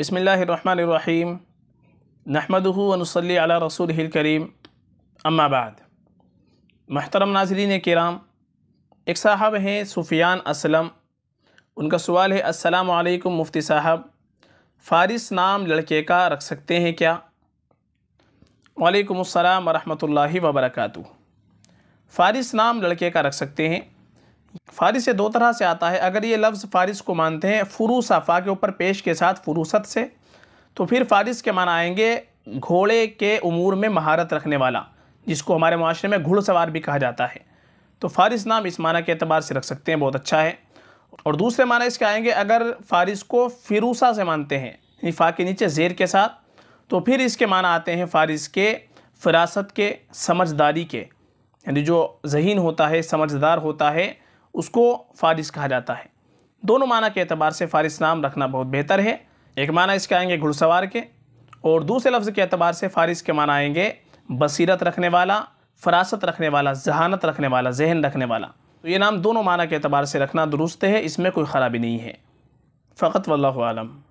बसमीम नहमदनसली अला रसूल करीम अम्माबाद महतरम नाजरीन कराम एक साहब हैं सुफियान असलम उनका सवाल है अस्सलाम मुफ्ती साहब फ़ारिस नाम लड़के का रख सकते हैं क्या वालेकुम अस्सलाम वरहमतुल्लाहि वबरकातु फ़ारिस नाम लड़के का रख सकते हैं फारिस ये दो तरह से आता है अगर ये लफ्ज़ फारिस को मानते हैं फ़ुरूसा फ़ा के ऊपर पेश के साथ फ़ुरूसत से तो फिर फारिस के माना आएंगे घोड़े के उमूर में महारत रखने वाला जिसको हमारे माशरे में घुड़सवार भी कहा जाता है तो फारिस नाम इस माना के अतबार से रख सकते हैं बहुत अच्छा है और दूसरे माना इसके आएंगे अगर फारिस को फिरूसा से मानते हैं फ़ा के नीचे जेर के साथ तो फिर इसके माना आते हैं फारिस के फ़रासत के समझदारी के यानी जो जहीन होता है समझदार होता है उसको फारिस कहा जाता है दोनों माना के अतबार से फारिस नाम रखना बहुत बेहतर है एक माना इसके आएंगे घुड़सवार के और दूसरे लफ्ज़ के अतबार से फारिस के माना आएंगे बसीरत रखने वाला फरासत रखने वाला जहानत रखने वाला जहन रखने वाला तो ये नाम दोनों माना के अतबार से रखना दुरुस्त है इसमें कोई ख़राबी नहीं है फ़कत वल्लम